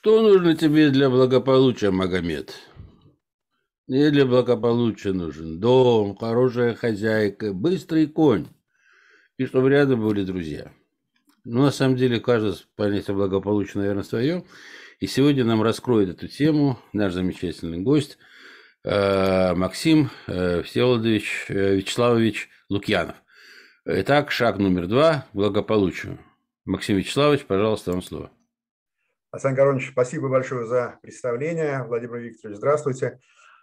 Что нужно тебе для благополучия, Магомед? Мне для благополучия нужен дом, хорошая хозяйка, быстрый конь. И чтобы рядом были друзья. Ну, на самом деле, каждое понятие благополучия, наверное, свое. И сегодня нам раскроет эту тему наш замечательный гость э, Максим э, Всеволодович э, Вячеславович Лукьянов. Итак, шаг номер два – благополучию. Максим Вячеславович, пожалуйста, вам слово. Сан Коронович, спасибо большое за представление. Владимир Викторович, здравствуйте.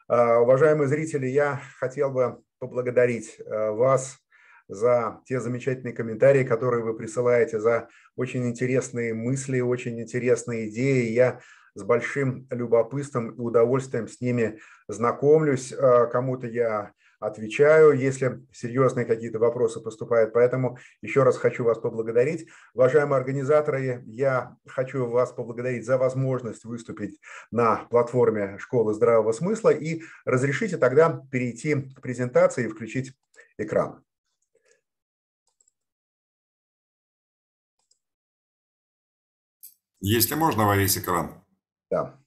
А, уважаемые зрители, я хотел бы поблагодарить э, вас за те замечательные комментарии, которые вы присылаете, за очень интересные мысли, очень интересные идеи. Я с большим любопытством и удовольствием с ними знакомлюсь. А, кому-то я отвечаю, если серьезные какие-то вопросы поступают. Поэтому еще раз хочу вас поблагодарить. Уважаемые организаторы, я хочу вас поблагодарить за возможность выступить на платформе «Школы здравого смысла» и разрешите тогда перейти к презентации и включить экран. Если можно, во весь экран. Да.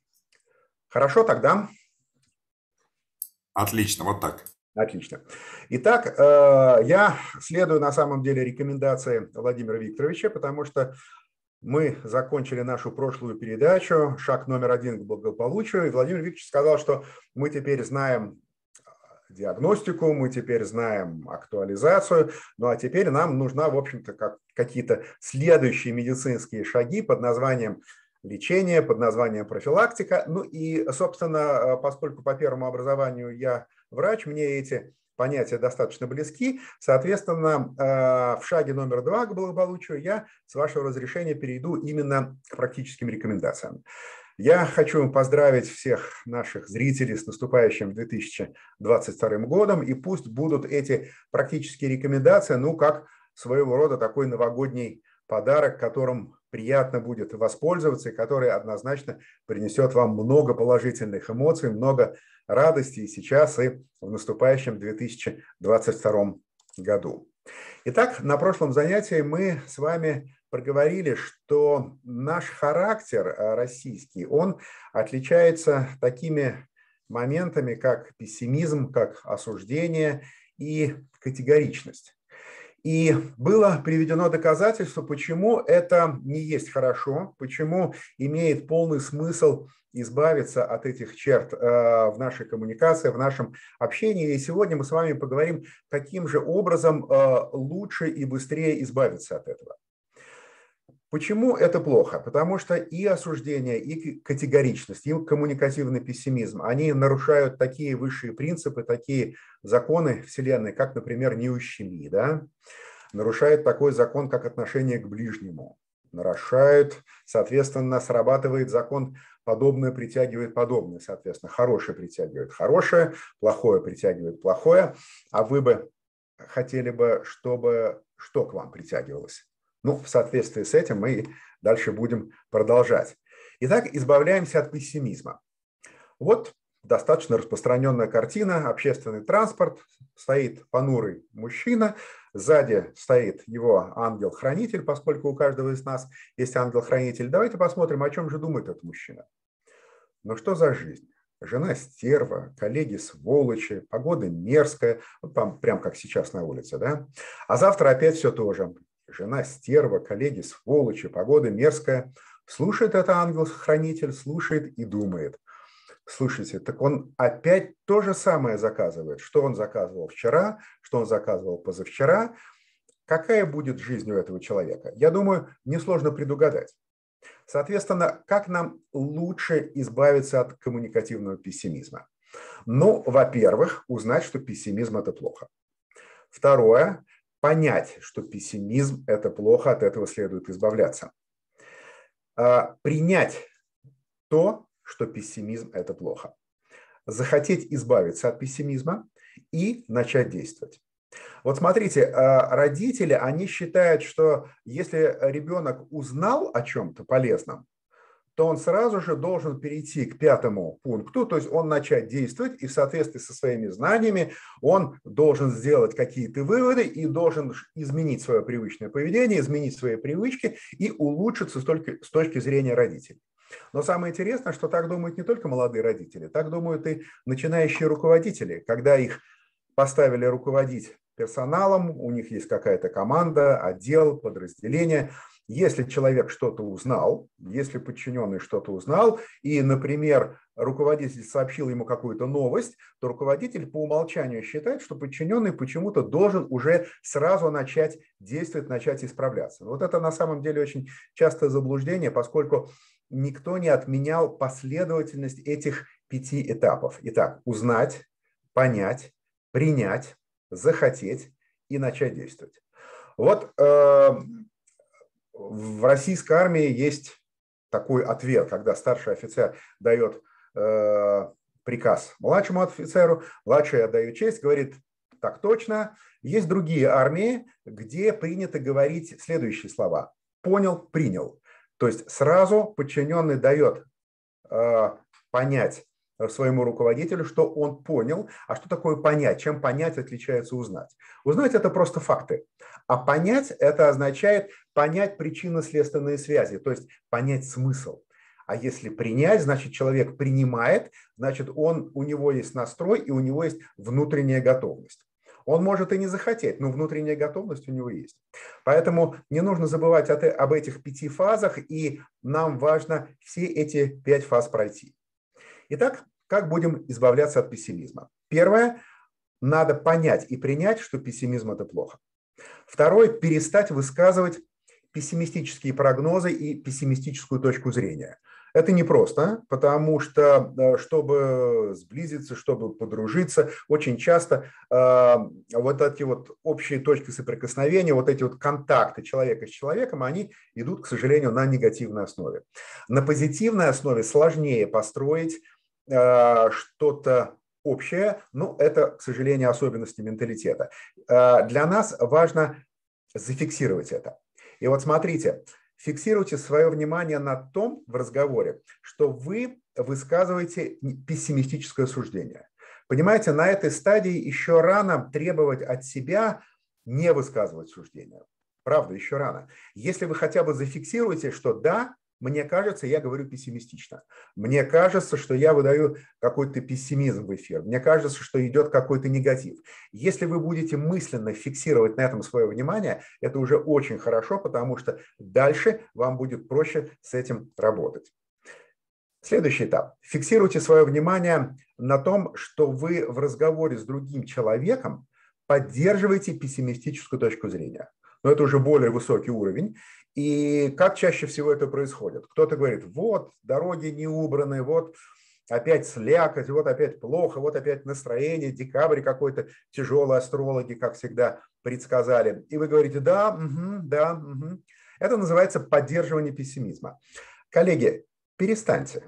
Хорошо тогда. Отлично, вот так. Отлично. Итак, э, я следую на самом деле рекомендации Владимира Викторовича, потому что мы закончили нашу прошлую передачу «Шаг номер один к благополучию», и Владимир Викторович сказал, что мы теперь знаем э, диагностику, мы теперь знаем актуализацию, ну а теперь нам нужна, в общем-то, как, какие-то следующие медицинские шаги под названием лечение, под названием профилактика. Ну и, собственно, э, поскольку по первому образованию я – врач, мне эти понятия достаточно близки. Соответственно, э, в шаге номер два к благополучию я, с вашего разрешения, перейду именно к практическим рекомендациям. Я хочу поздравить всех наших зрителей с наступающим 2022 годом, и пусть будут эти практические рекомендации, ну, как своего рода такой новогодний подарок, которым приятно будет воспользоваться и который однозначно принесет вам много положительных эмоций, много радости и сейчас, и в наступающем 2022 году. Итак, на прошлом занятии мы с вами проговорили, что наш характер э, российский, он отличается такими моментами, как пессимизм, как осуждение и категоричность. И было приведено доказательство, почему это не есть хорошо, почему имеет полный смысл избавиться от этих черт э, в нашей коммуникации, в нашем общении. И сегодня мы с вами поговорим, каким же образом э, лучше и быстрее избавиться от этого. Почему это плохо? Потому что и осуждение, и категоричность, и коммуникативный пессимизм, они нарушают такие высшие принципы, такие законы Вселенной, как, например, не ущеми, да? нарушают такой закон, как отношение к ближнему, нарушают, соответственно, срабатывает закон подобное притягивает подобное, соответственно, хорошее притягивает хорошее, плохое притягивает плохое, а вы бы хотели бы, чтобы что к вам притягивалось? Ну, в соответствии с этим мы дальше будем продолжать. Итак, избавляемся от пессимизма. Вот достаточно распространенная картина. Общественный транспорт, стоит понурый мужчина, сзади стоит его ангел-хранитель, поскольку у каждого из нас есть ангел-хранитель. Давайте посмотрим, о чем же думает этот мужчина. Ну что за жизнь? Жена стерва, коллеги сволочи, погода мерзкая, прям как сейчас на улице, да? А завтра опять все то же жена стерва, коллеги, сволочи, погода мерзкая. Слушает это ангел-хранитель, слушает и думает. Слушайте, так он опять то же самое заказывает, что он заказывал вчера, что он заказывал позавчера. Какая будет жизнь у этого человека? Я думаю, несложно предугадать. Соответственно, как нам лучше избавиться от коммуникативного пессимизма? Ну, во-первых, узнать, что пессимизм – это плохо. Второе понять, что пессимизм – это плохо, от этого следует избавляться. А, принять то, что пессимизм – это плохо. Захотеть избавиться от пессимизма и начать действовать. Вот смотрите, а, родители, они считают, что если ребенок узнал о чем-то полезном, то он сразу же должен перейти к пятому пункту, то есть он начать действовать, и в соответствии со своими знаниями он должен сделать какие-то выводы и должен изменить свое привычное поведение, изменить свои привычки и улучшиться только с точки зрения родителей. Но самое интересное, что так думают не только молодые родители, так думают и начинающие руководители, когда их поставили руководить персоналом, у них есть какая-то команда, отдел, подразделение – если человек что-то узнал, если подчиненный что-то узнал, и, например, руководитель сообщил ему какую-то новость, то руководитель по умолчанию считает, что подчиненный почему-то должен уже сразу начать действовать, начать исправляться. Вот это на самом деле очень частое заблуждение, поскольку никто не отменял последовательность этих пяти этапов. Итак, узнать, понять, принять, захотеть и начать действовать. Вот э, в российской армии есть такой ответ, когда старший офицер дает э, приказ младшему офицеру, младший отдает честь, говорит, так точно. Есть другие армии, где принято говорить следующие слова. Понял, принял. То есть сразу подчиненный дает э, понять Э, своему руководителю, что он понял, а что такое понять, чем понять отличается узнать. Узнать – это просто факты, а понять – это означает понять причинно-следственные связи, то есть понять смысл. А если принять, значит человек принимает, значит он, у него есть настрой и у него есть внутренняя готовность. Он может и не захотеть, но внутренняя готовность у него есть. Поэтому не нужно забывать об этих пяти фазах, и нам важно все эти пять фаз пройти. Итак, как будем избавляться от пессимизма? Первое, надо понять и принять, что пессимизм – это плохо. Второе, перестать высказывать пессимистические прогнозы и пессимистическую точку зрения. Это непросто, потому что, э, чтобы сблизиться, чтобы подружиться, очень часто э, вот эти вот общие точки соприкосновения, вот эти вот контакты человека с человеком, они идут, к сожалению, на негативной основе. На позитивной основе сложнее построить Э, что-то общее, но ну, это, к сожалению, особенности менталитета. Э, для нас важно зафиксировать это. И вот смотрите, фиксируйте свое внимание на том в разговоре, что вы высказываете пессимистическое суждение. Понимаете, на этой стадии еще рано требовать от себя не высказывать суждения. Правда, еще рано. Если вы хотя бы зафиксируете, что да, мне кажется, я говорю пессимистично. Мне кажется, что я выдаю какой-то пессимизм в эфир. Мне кажется, что идет какой-то негатив. Если вы будете мысленно фиксировать на этом свое внимание, это уже очень хорошо, потому что дальше вам будет проще с этим работать. Следующий этап. Фиксируйте свое внимание на том, что вы в разговоре с другим человеком поддерживаете пессимистическую точку зрения но это уже более высокий уровень. И как чаще всего это происходит? Кто-то говорит, вот, дороги не убраны, вот опять слякоть, вот опять плохо, вот опять настроение, декабрь какой-то тяжелый, астрологи, как всегда, предсказали. И вы говорите, да, угу, да, угу. Это называется поддерживание пессимизма. Коллеги, перестаньте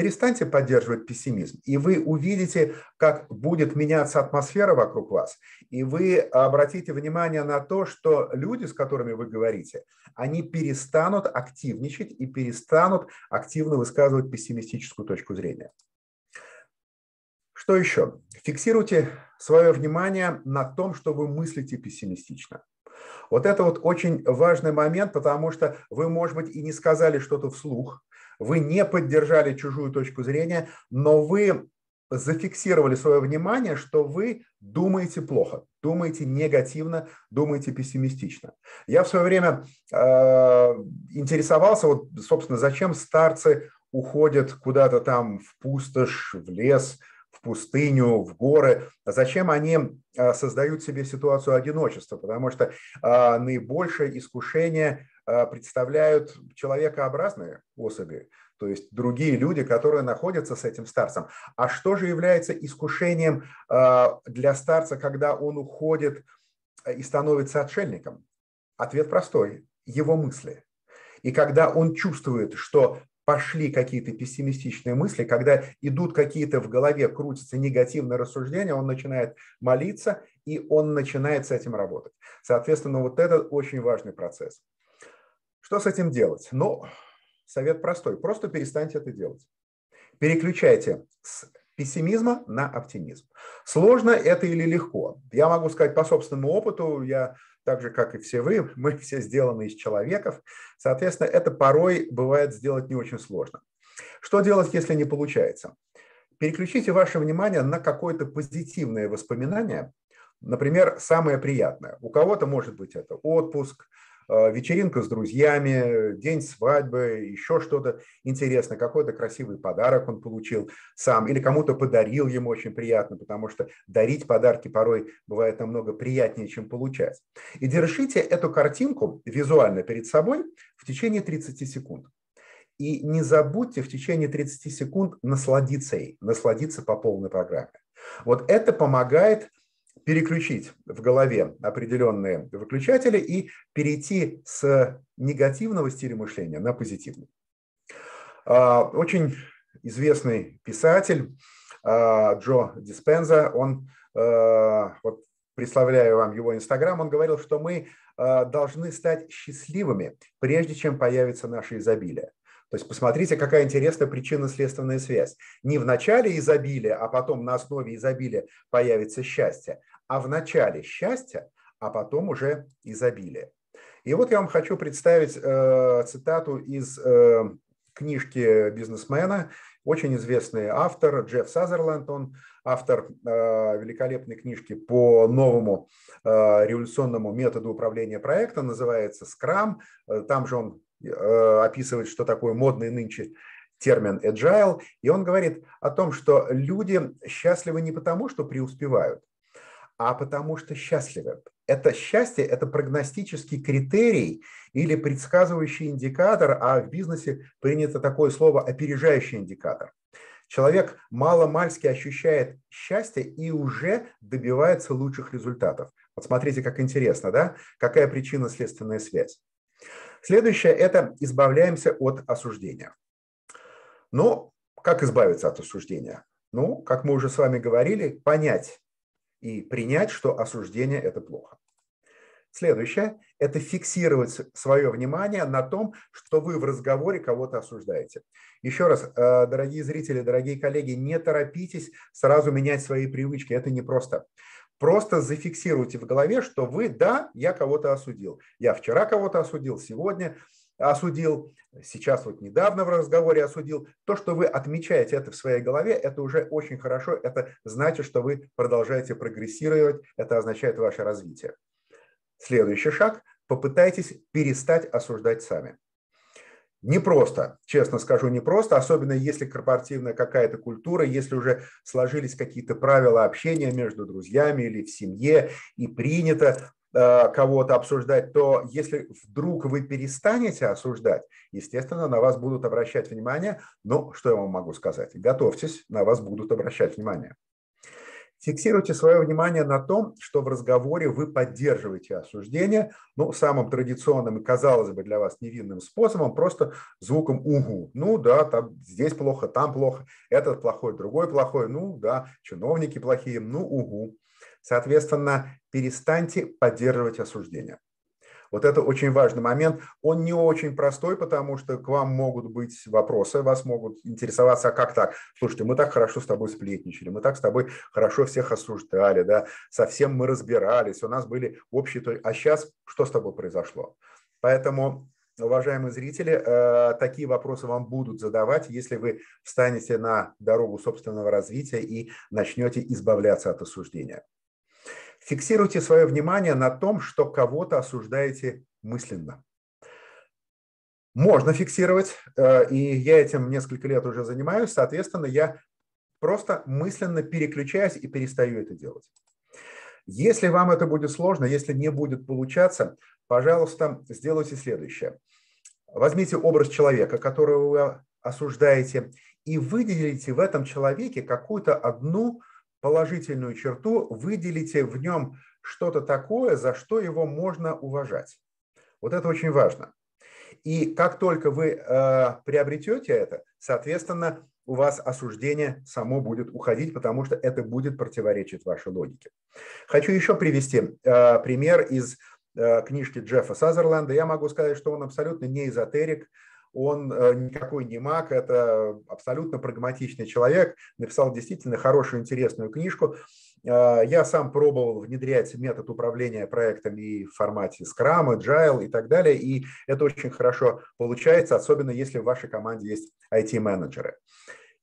перестаньте поддерживать пессимизм, и вы увидите, как будет меняться атмосфера вокруг вас, и вы обратите внимание на то, что люди, с которыми вы говорите, они перестанут активничать и перестанут активно высказывать пессимистическую точку зрения. Что еще? Фиксируйте свое внимание на том, что вы мыслите пессимистично. Вот это вот очень важный момент, потому что вы, может быть, и не сказали что-то вслух, вы не поддержали чужую точку зрения, но вы зафиксировали свое внимание, что вы думаете плохо, думаете негативно, думаете пессимистично. Я в свое время э, интересовался, вот, собственно, зачем старцы уходят куда-то там в пустошь, в лес, в пустыню, в горы, а зачем они э, создают себе ситуацию одиночества, потому что а, наибольшее искушение Э, представляют человекообразные особи, то есть другие люди, которые находятся с этим старцем. А что же является искушением э, для старца, когда он уходит э, и становится отшельником? Ответ простой – его мысли. И когда он чувствует, что пошли какие-то пессимистичные мысли, когда идут какие-то в голове, крутятся негативные рассуждения, он начинает молиться, и он начинает с этим работать. Соответственно, вот это очень важный процесс. Что с этим делать? Ну, совет простой. Просто перестаньте это делать. Переключайте с пессимизма на оптимизм. Сложно это или легко? Я могу сказать по собственному опыту, я так же, как и все вы, мы все сделаны из человеков. Соответственно, это порой бывает сделать не очень сложно. Что делать, если не получается? Переключите ваше внимание на какое-то позитивное воспоминание, например, самое приятное. У кого-то может быть это отпуск, а, вечеринка с друзьями, день свадьбы, еще что-то интересное, какой-то красивый подарок он получил сам или кому-то подарил ему очень приятно, потому что дарить подарки порой бывает намного приятнее, чем получать. И держите эту картинку визуально перед собой в течение 30 секунд. И не забудьте в течение 30 секунд насладиться ей, насладиться по полной программе. Вот это помогает переключить в голове определенные выключатели и перейти с негативного стиля мышления на позитивный. А, очень известный писатель а, Джо Диспенза, он, а, вот представляю вам его Инстаграм, он говорил, что мы должны стать счастливыми, прежде чем появится наше изобилие. То есть посмотрите, какая интересная причинно-следственная связь. Не в начале изобилия, а потом на основе изобилия появится счастье, а в начале счастья, а потом уже изобилие. И вот я вам хочу представить э, цитату из э, книжки бизнесмена, очень известный автор Джефф Сазерленд, он автор э, великолепной книжки по новому э, революционному методу управления проекта, называется Scrum. Там же он э, описывает, что такое модный нынче термин agile, и он говорит о том, что люди счастливы не потому, что преуспевают, а потому что счастливы. Это счастье – это прогностический критерий или предсказывающий индикатор, а в бизнесе принято такое слово «опережающий индикатор». Человек мало-мальски ощущает счастье и уже добивается лучших результатов. Вот смотрите, как интересно, да? Какая причина следственная связь. Следующее – это избавляемся от осуждения. Но ну, как избавиться от осуждения? Ну, как мы уже с вами говорили, понять, и принять, что осуждение – это плохо. Следующее – это фиксировать свое внимание на том, что вы в разговоре кого-то осуждаете. Еще раз, э, дорогие зрители, дорогие коллеги, не торопитесь сразу менять свои привычки, это непросто. Просто зафиксируйте в голове, что вы, да, я кого-то осудил. Я вчера кого-то осудил, сегодня осудил, сейчас вот недавно в разговоре осудил. То, что вы отмечаете это в своей голове, это уже очень хорошо, это значит, что вы продолжаете прогрессировать, это означает ваше развитие. Следующий шаг – попытайтесь перестать осуждать сами. Непросто, честно скажу, непросто, особенно если корпоративная какая-то культура, если уже сложились какие-то правила общения между друзьями или в семье, и принято Э, кого-то обсуждать, то если вдруг вы перестанете осуждать, естественно, на вас будут обращать внимание. Но что я вам могу сказать? Готовьтесь, на вас будут обращать внимание. Фиксируйте свое внимание на том, что в разговоре вы поддерживаете осуждение, ну, самым традиционным и, казалось бы, для вас невинным способом, просто звуком «угу». Ну да, там, здесь плохо, там плохо, этот плохой, другой плохой, ну да, чиновники плохие, ну угу. Соответственно, перестаньте поддерживать осуждение. Вот это очень важный момент. Он не очень простой, потому что к вам могут быть вопросы, вас могут интересоваться, а как так? Слушайте, мы так хорошо с тобой сплетничали, мы так с тобой хорошо всех осуждали, да, совсем мы разбирались, у нас были общие... А сейчас что с тобой произошло? Поэтому уважаемые зрители, э, такие вопросы вам будут задавать, если вы встанете на дорогу собственного развития и начнете избавляться от осуждения. Фиксируйте свое внимание на том, что кого-то осуждаете мысленно. Можно фиксировать, э, и я этим несколько лет уже занимаюсь, соответственно, я просто мысленно переключаюсь и перестаю это делать. Если вам это будет сложно, если не будет получаться, пожалуйста, сделайте следующее. Возьмите образ человека, которого вы осуждаете, и выделите в этом человеке какую-то одну положительную черту, выделите в нем что-то такое, за что его можно уважать. Вот это очень важно. И как только вы э, приобретете это, соответственно, у вас осуждение само будет уходить, потому что это будет противоречить вашей логике. Хочу еще привести э, пример из э, книжки Джеффа Сазерленда. Я могу сказать, что он абсолютно не эзотерик, он э, никакой не маг, это абсолютно прагматичный человек, написал действительно хорошую, интересную книжку. Э, я сам пробовал внедрять метод управления проектами в формате Scrum, Agile и так далее, и это очень хорошо получается, особенно если в вашей команде есть IT-менеджеры.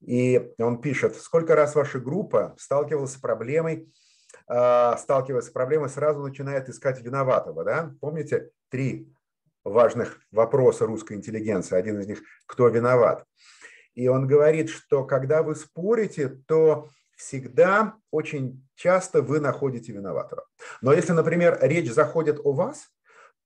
И он пишет, сколько раз ваша группа сталкивалась с проблемой, э, сталкиваясь с проблемой, сразу начинает искать виноватого. Да? Помните? Три важных вопроса русской интеллигенции. Один из них – кто виноват? И он говорит, что когда вы спорите, то всегда очень часто вы находите виноватого. Но если, например, речь заходит о вас,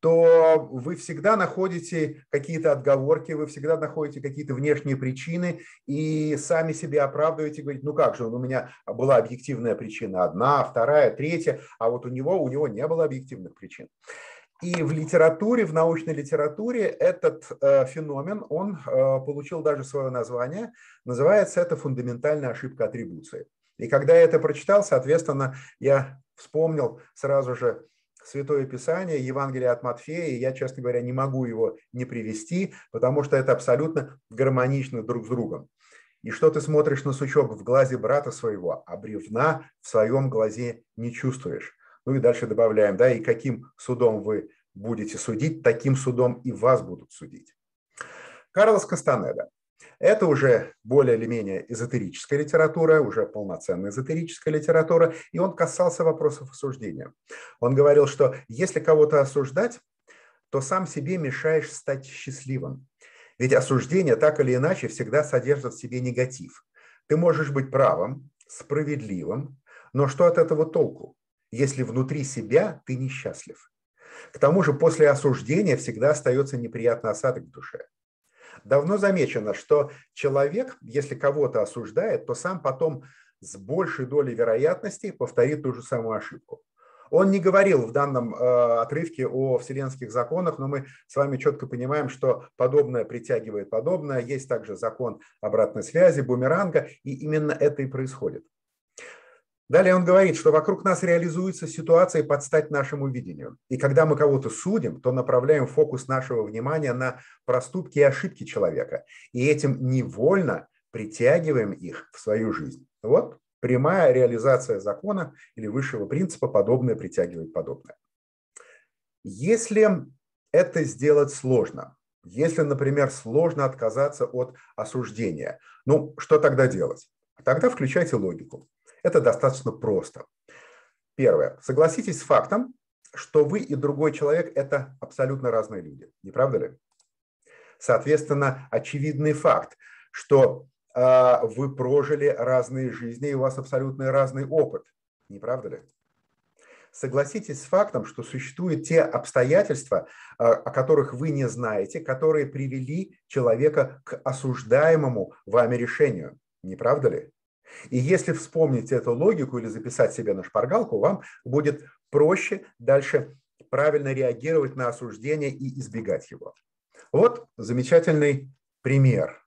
то вы всегда находите какие-то отговорки, вы всегда находите какие-то внешние причины и сами себе оправдываете, говорите, ну как же, у меня была объективная причина одна, вторая, третья, а вот у него, у него не было объективных причин. И в литературе, в научной литературе этот э, феномен, он э, получил даже свое название, называется это фундаментальная ошибка атрибуции. И когда я это прочитал, соответственно, я вспомнил сразу же Святое Писание, Евангелие от Матфея, и я, честно говоря, не могу его не привести, потому что это абсолютно гармонично друг с другом. И что ты смотришь на сучок в глазе брата своего, а бревна в своем глазе не чувствуешь. Ну и дальше добавляем, да, и каким судом вы будете судить, таким судом и вас будут судить. Карлос Кастанеда. Это уже более или менее эзотерическая литература, уже полноценная эзотерическая литература, и он касался вопросов осуждения. Он говорил, что если кого-то осуждать, то сам себе мешаешь стать счастливым. Ведь осуждение так или иначе всегда содержит в себе негатив. Ты можешь быть правым, справедливым, но что от этого толку? если внутри себя ты несчастлив. К тому же после осуждения всегда остается неприятный осадок в душе. Давно замечено, что человек, если кого-то осуждает, то сам потом с большей долей вероятности повторит ту же самую ошибку. Он не говорил в данном э, отрывке о вселенских законах, но мы с вами четко понимаем, что подобное притягивает подобное. Есть также закон обратной связи, бумеранга, и именно это и происходит. Далее он говорит, что вокруг нас реализуется ситуация под стать нашему видению. И когда мы кого-то судим, то направляем фокус нашего внимания на проступки и ошибки человека. И этим невольно притягиваем их в свою жизнь. Вот прямая реализация закона или высшего принципа подобное притягивает подобное. Если это сделать сложно, если, например, сложно отказаться от осуждения, ну что тогда делать? Тогда включайте логику. Это достаточно просто. Первое. Согласитесь с фактом, что вы и другой человек – это абсолютно разные люди. Не правда ли? Соответственно, очевидный факт, что э, вы прожили разные жизни, и у вас абсолютно разный опыт. Не правда ли? Согласитесь с фактом, что существуют те обстоятельства, э, о которых вы не знаете, которые привели человека к осуждаемому вами решению. Не правда ли? И если вспомнить эту логику или записать себе на шпаргалку, вам будет проще дальше правильно реагировать на осуждение и избегать его. Вот замечательный пример.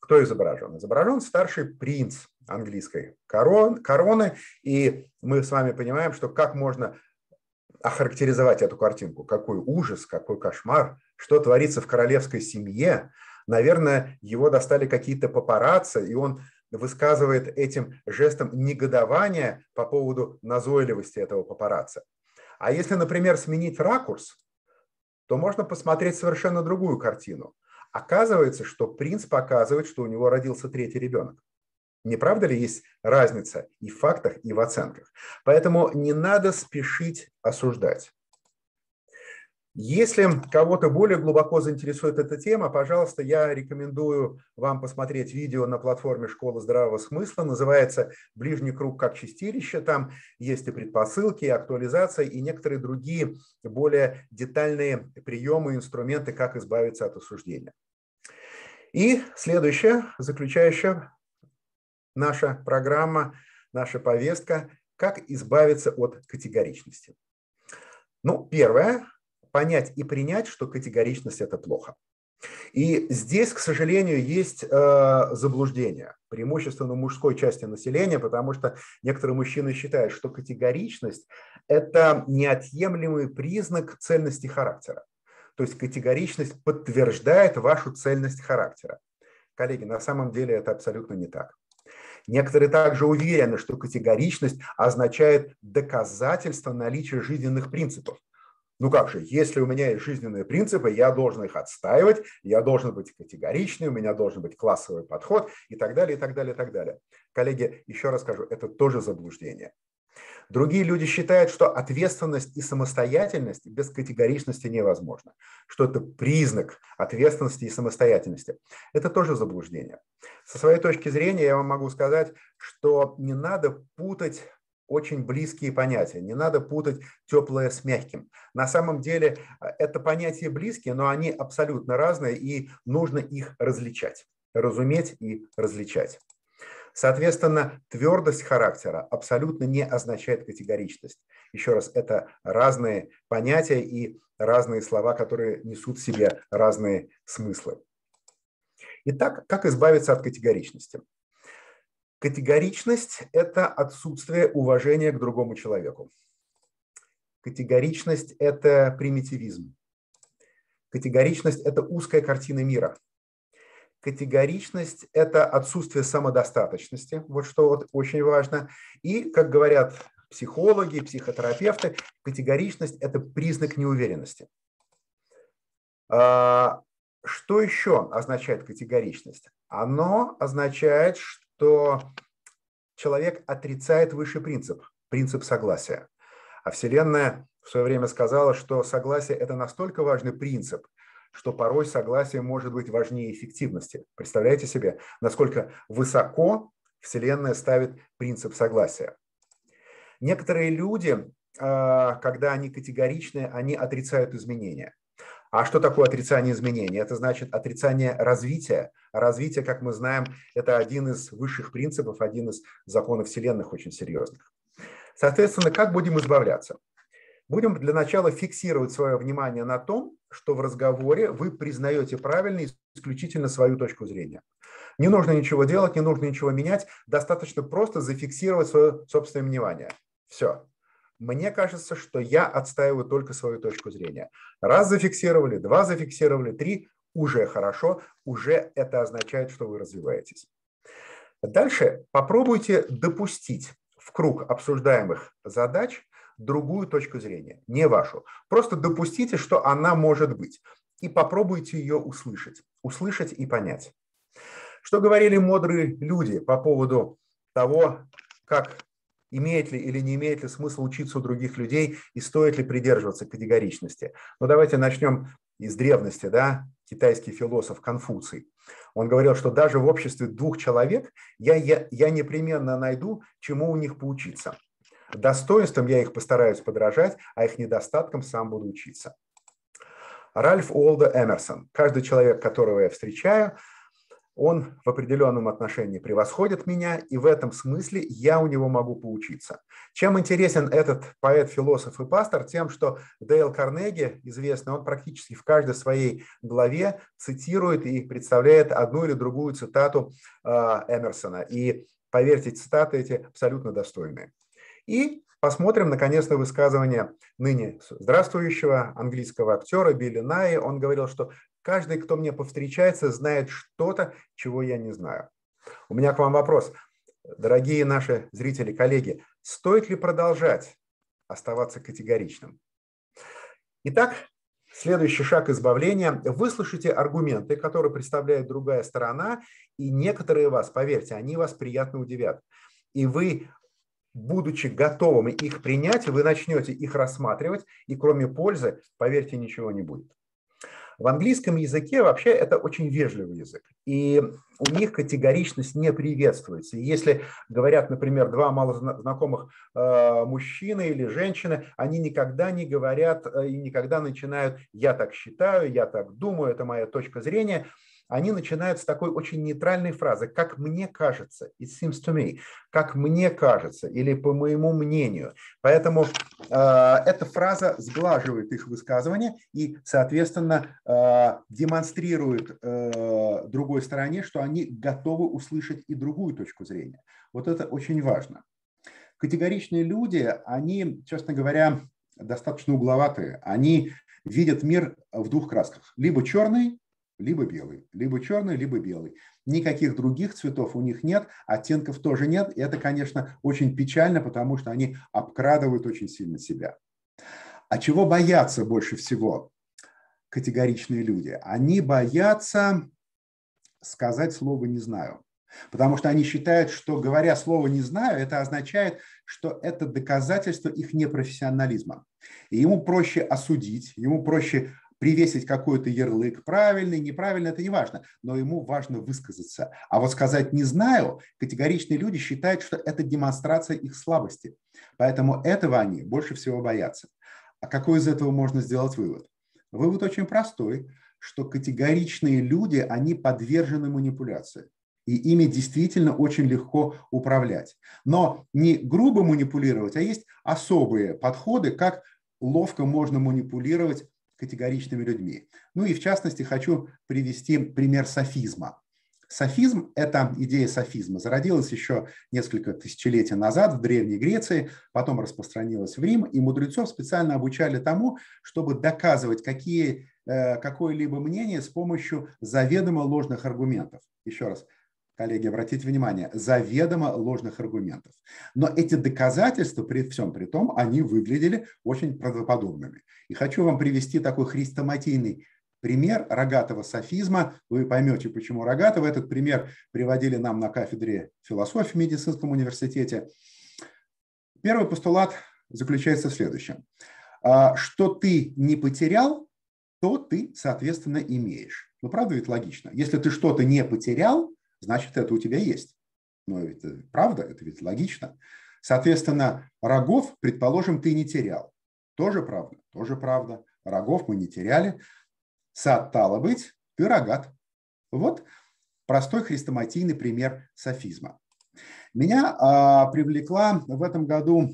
Кто изображен? Изображен старший принц английской короны, и мы с вами понимаем, что как можно охарактеризовать эту картинку. Какой ужас, какой кошмар, что творится в королевской семье. Наверное, его достали какие-то папарацци, и он высказывает этим жестом негодование по поводу назойливости этого папарацци. А если, например, сменить ракурс, то можно посмотреть совершенно другую картину. Оказывается, что принц показывает, что у него родился третий ребенок. Не правда ли есть разница и в фактах, и в оценках? Поэтому не надо спешить осуждать. Если кого-то более глубоко заинтересует эта тема, пожалуйста, я рекомендую вам посмотреть видео на платформе «Школа здравого смысла». Называется «Ближний круг как чистилище». Там есть и предпосылки, и актуализация, и некоторые другие более детальные приемы и инструменты, как избавиться от осуждения. И следующая, заключающая наша программа, наша повестка – как избавиться от категоричности. Ну, первое, понять и принять, что категоричность – это плохо. И здесь, к сожалению, есть э, заблуждение, преимущественно ну, мужской части населения, потому что некоторые мужчины считают, что категоричность – это неотъемлемый признак цельности характера. То есть категоричность подтверждает вашу цельность характера. Коллеги, на самом деле это абсолютно не так. Некоторые также уверены, что категоричность означает доказательство наличия жизненных принципов. Ну как же, если у меня есть жизненные принципы, я должен их отстаивать, я должен быть категоричный, у меня должен быть классовый подход и так далее, и так далее, и так далее. Коллеги, еще раз скажу, это тоже заблуждение. Другие люди считают, что ответственность и самостоятельность без категоричности невозможно, что это признак ответственности и самостоятельности. Это тоже заблуждение. Со своей точки зрения я вам могу сказать, что не надо путать очень близкие понятия. Не надо путать теплое с мягким. На самом деле э, это понятия близкие, но они абсолютно разные, и нужно их различать, разуметь и различать. Соответственно, твердость характера абсолютно не означает категоричность. Еще раз, это разные понятия и разные слова, которые несут в себе разные смыслы. Итак, как избавиться от категоричности? Категоричность – это отсутствие уважения к другому человеку. Категоричность – это примитивизм. Категоричность – это узкая картина мира. Категоричность – это отсутствие самодостаточности, вот что вот очень важно. И, как говорят психологи, психотерапевты, категоричность – это признак неуверенности. А, что еще означает категоричность? Оно означает, что человек отрицает высший принцип, принцип согласия. А Вселенная в свое время сказала, что согласие – это настолько важный принцип, что порой согласие может быть важнее эффективности. Представляете себе, насколько высоко Вселенная ставит принцип согласия. Некоторые люди, а, когда они категоричны, они отрицают изменения. А что такое отрицание изменения? Это значит отрицание развития. Развитие, как мы знаем, это один из высших принципов, один из законов вселенных очень серьезных. Соответственно, как будем избавляться? Будем для начала фиксировать свое внимание на том, что в разговоре вы признаете правильно исключительно свою точку зрения. Не нужно ничего делать, не нужно ничего менять, достаточно просто зафиксировать свое собственное внимание. Все. Мне кажется, что я отстаиваю только свою точку зрения. Раз зафиксировали, два зафиксировали, три – уже хорошо, уже это означает, что вы развиваетесь. Дальше попробуйте допустить в круг обсуждаемых задач другую точку зрения, не вашу. Просто допустите, что она может быть, и попробуйте ее услышать, услышать и понять. Что говорили мудрые люди по поводу того, как имеет ли или не имеет ли смысл учиться у других людей и стоит ли придерживаться категоричности. Но давайте начнем из древности, да, китайский философ Конфуций. Он говорил, что даже в обществе двух человек я, я, я непременно найду, чему у них поучиться. Достоинством я их постараюсь подражать, а их недостатком сам буду учиться. Ральф Олда Эмерсон. Каждый человек, которого я встречаю, он в определенном отношении превосходит меня, и в этом смысле я у него могу поучиться. Чем интересен этот поэт, философ и пастор? Тем, что Дейл Карнеги, известный, он практически в каждой своей главе цитирует и представляет одну или другую цитату э, Эмерсона. И, поверьте, цитаты эти абсолютно достойные. И Посмотрим, наконец, на высказывание ныне здравствующего английского актера Билли Найи. Он говорил, что Каждый, кто мне повстречается, знает что-то, чего я не знаю. У меня к вам вопрос. Дорогие наши зрители, коллеги, стоит ли продолжать оставаться категоричным? Итак, Следующий шаг избавления. Выслушайте аргументы, которые представляет другая сторона, и некоторые вас, поверьте, они вас приятно удивят. И вы, будучи готовыми их принять, вы начнете их рассматривать, и кроме пользы, поверьте, ничего не будет. В английском языке вообще это очень вежливый язык, и у них категоричность не приветствуется. если говорят, например, два малознакомых э, мужчины или женщины, они никогда не говорят э, и никогда начинают «я так считаю», «я так думаю», «это моя точка зрения», они начинают с такой очень нейтральной фразы, как мне кажется, it seems to me, как мне кажется, или по моему мнению. Поэтому э, эта фраза сглаживает их высказывание и, соответственно, э, демонстрирует э, другой стороне, что они готовы услышать и другую точку зрения. Вот это очень важно. Категоричные люди, они, честно говоря, достаточно угловатые. Они видят мир в двух красках. Либо черный, либо белый, либо черный, либо белый. Никаких других цветов у них нет, оттенков тоже нет. И это, конечно, очень печально, потому что они обкрадывают очень сильно себя. А чего боятся больше всего категоричные люди? Они боятся сказать слово «не знаю». Потому что они считают, что говоря слово «не знаю», это означает, что это доказательство их непрофессионализма. И ему проще осудить, ему проще привесить какой-то ярлык, правильный, неправильный, это не важно, но ему важно высказаться. А вот сказать «не знаю» категоричные люди считают, что это демонстрация их слабости. Поэтому этого они больше всего боятся. А какой из этого можно сделать вывод? Вывод очень простой, что категоричные люди, они подвержены манипуляции и ими действительно очень легко управлять. Но не грубо манипулировать, а есть особые подходы, как ловко можно манипулировать категоричными людьми. Ну и в частности хочу привести пример софизма. Софизм – это идея софизма. Зародилась еще несколько тысячелетий назад в Древней Греции, потом распространилась в Рим, и мудрецов специально обучали тому, чтобы доказывать какие, э, какое-либо мнение с помощью заведомо ложных аргументов. Еще раз, коллеги, обратите внимание, заведомо ложных аргументов. Но эти доказательства при всем при том, они выглядели очень правдоподобными. И хочу вам привести такой хрестоматийный пример рогатого софизма. Вы поймете, почему рогатого. Этот пример приводили нам на кафедре философии в медицинском университете. Первый постулат заключается в следующем. А, что ты не потерял, то ты, соответственно, имеешь. Ну, правда ведь логично. Если ты что-то не потерял, значит, это у тебя есть. Но это правда, это ведь логично. Соответственно, рогов, предположим, ты не терял. Тоже правда, тоже правда. Рогов мы не теряли. Саттало быть, ты рогат. Вот простой хрестоматийный пример софизма. Меня а, привлекла в этом году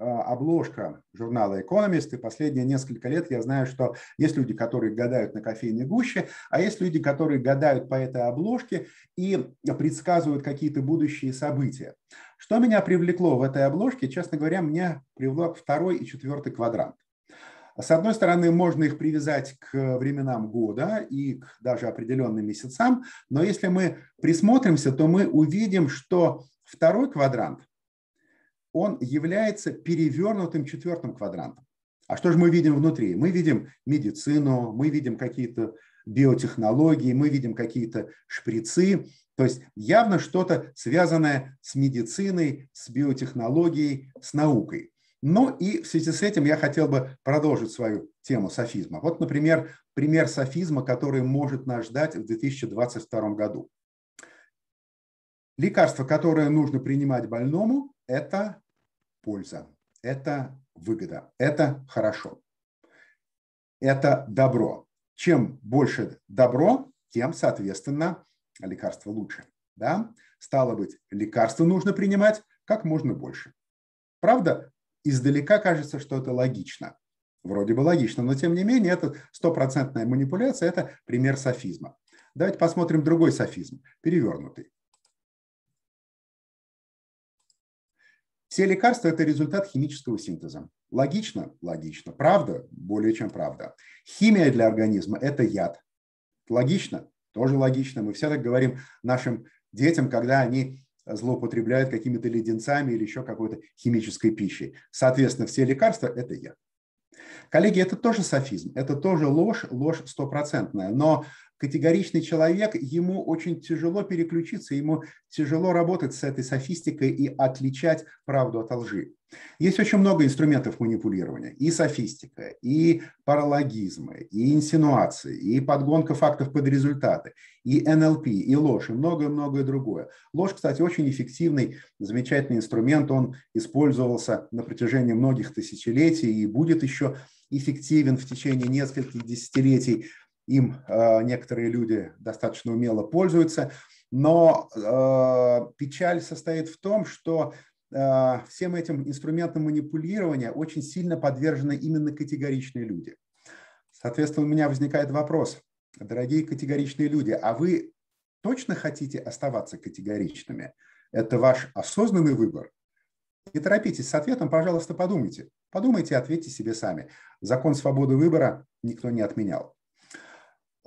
Э, обложка журнала «Экономист», и последние несколько лет я знаю, что есть люди, которые гадают на кофейной гуще, а есть люди, которые гадают по этой обложке и предсказывают какие-то будущие события. Что меня привлекло в этой обложке? Честно говоря, меня привлек второй и четвертый квадрант. С одной стороны, можно их привязать к временам года и к даже определенным месяцам, но если мы присмотримся, то мы увидим, что второй квадрант он является перевернутым четвертым квадрантом. А что же мы видим внутри? Мы видим медицину, мы видим какие-то биотехнологии, мы видим какие-то шприцы. То есть явно что-то связанное с медициной, с биотехнологией, с наукой. Ну и в связи с этим я хотел бы продолжить свою тему софизма. Вот, например, пример софизма, который может нас ждать в 2022 году. Лекарство, которое нужно принимать больному, это польза, это выгода, это хорошо, это добро. Чем больше добро, тем, соответственно, лекарство лучше. Да? Стало быть, лекарство нужно принимать как можно больше. Правда, издалека кажется, что это логично. Вроде бы логично, но тем не менее это стопроцентная манипуляция, это пример софизма. Давайте посмотрим другой софизм, перевернутый. Все лекарства – это результат химического синтеза. Логично? Логично. Правда? Более чем правда. Химия для организма – это яд. Логично? Тоже логично. Мы все так говорим нашим детям, когда они злоупотребляют какими-то леденцами или еще какой-то химической пищей. Соответственно, все лекарства – это яд. Коллеги, это тоже софизм, это тоже ложь, ложь стопроцентная. Но категоричный человек, ему очень тяжело переключиться, ему тяжело работать с этой софистикой и отличать правду от лжи. Есть очень много инструментов манипулирования. И софистика, и паралогизмы, и инсинуации, и подгонка фактов под результаты, и НЛП, и ложь, и многое-многое другое. Ложь, кстати, очень эффективный, замечательный инструмент. Он использовался на протяжении многих тысячелетий и будет еще эффективен в течение нескольких десятилетий им э, некоторые люди достаточно умело пользуются. Но э, печаль состоит в том, что э, всем этим инструментам манипулирования очень сильно подвержены именно категоричные люди. Соответственно, у меня возникает вопрос, дорогие категоричные люди, а вы точно хотите оставаться категоричными? Это ваш осознанный выбор? Не торопитесь с ответом, пожалуйста, подумайте. Подумайте и ответьте себе сами. Закон свободы выбора никто не отменял.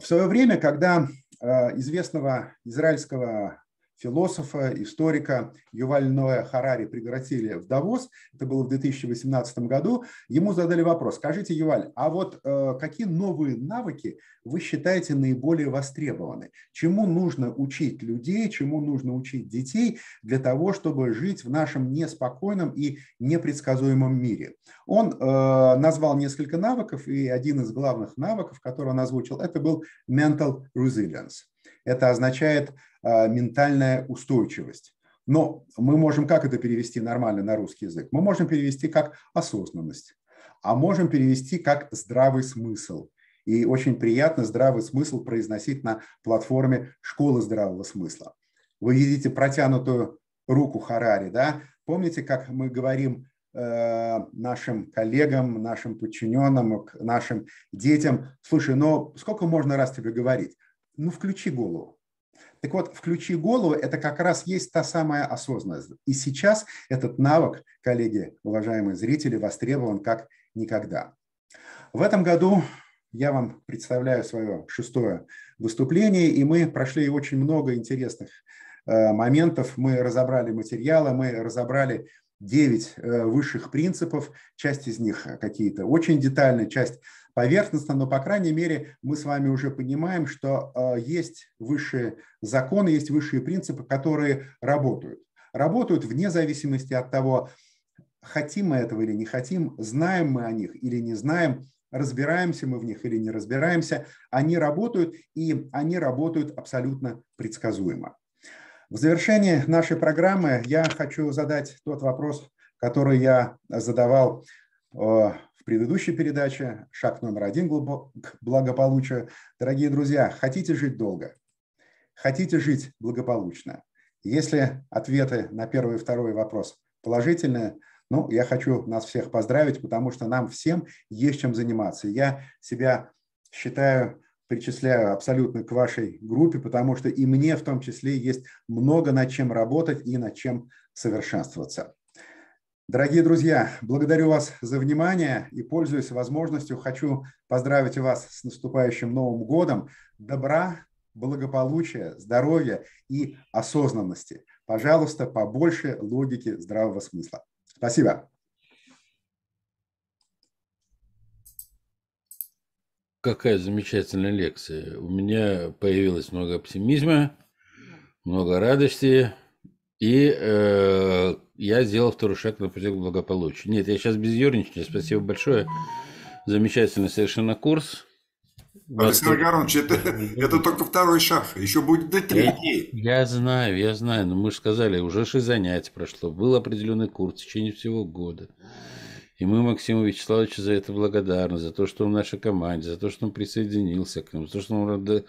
В свое время, когда э, известного израильского философа, историка Юваль Ноэ Харари пригласили в Давос, это было в 2018 году, ему задали вопрос, скажите, Юваль, а вот э, какие новые навыки вы считаете наиболее востребованы? Чему нужно учить людей, чему нужно учить детей для того, чтобы жить в нашем неспокойном и непредсказуемом мире? Он э, назвал несколько навыков, и один из главных навыков, который он озвучил, это был mental resilience это означает а, ментальная устойчивость. Но мы можем как это перевести нормально на русский язык? Мы можем перевести как осознанность, а можем перевести как здравый смысл. И очень приятно здравый смысл произносить на платформе «Школы здравого смысла». Вы видите протянутую руку Харари, да? Помните, как мы говорим э, нашим коллегам, нашим подчиненным, нашим детям, слушай, ну сколько можно раз тебе говорить? ну, включи голову. Так вот, включи голову – это как раз есть та самая осознанность. И сейчас этот навык, коллеги, уважаемые зрители, востребован как никогда. В этом году я вам представляю свое шестое выступление, и мы прошли очень много интересных э, моментов. Мы разобрали материалы, мы разобрали 9 э, высших принципов. Часть из них э, какие-то очень детальные, часть поверхностно, но, по крайней мере, мы с вами уже понимаем, что э, есть высшие законы, есть высшие принципы, которые работают. Работают вне зависимости от того, хотим мы этого или не хотим, знаем мы о них или не знаем, разбираемся мы в них или не разбираемся, они работают, и они работают абсолютно предсказуемо. В завершении нашей программы я хочу задать тот вопрос, который я задавал э, в предыдущей передаче «Шаг номер один к благополучию». Дорогие друзья, хотите жить долго? Хотите жить благополучно? Если ответы на первый и второй вопрос положительные, ну, я хочу нас всех поздравить, потому что нам всем есть чем заниматься. Я себя считаю причисляю абсолютно к вашей группе, потому что и мне в том числе есть много над чем работать и над чем совершенствоваться. Дорогие друзья, благодарю вас за внимание и, пользуясь возможностью, хочу поздравить вас с наступающим Новым годом. Добра, благополучия, здоровья и осознанности. Пожалуйста, побольше логики здравого смысла. Спасибо. Какая замечательная лекция. У меня появилось много оптимизма, много радости, и э, я сделал второй шаг на пути к благополучию. Нет, я сейчас без ерничания. Спасибо большое. Замечательный совершенно курс. Александр Гаронович, это, это только второй шаг. Еще будет до третий. Я, я знаю, я знаю. Но мы же сказали, уже шесть занятий прошло. Был определенный курс в течение всего года. И мы Максиму Вячеславовичу за это благодарны, за то, что он в нашей команде, за то, что он присоединился к нам, за то, что он рада...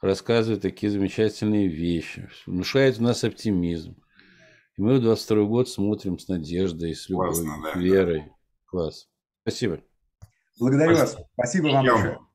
рассказывает такие замечательные вещи, внушает в нас оптимизм. И мы в 22 год смотрим с надеждой, с любовью, Классно, да, верой. Да. Класс. Спасибо. Благодарю Спасибо. вас. Спасибо вам большое.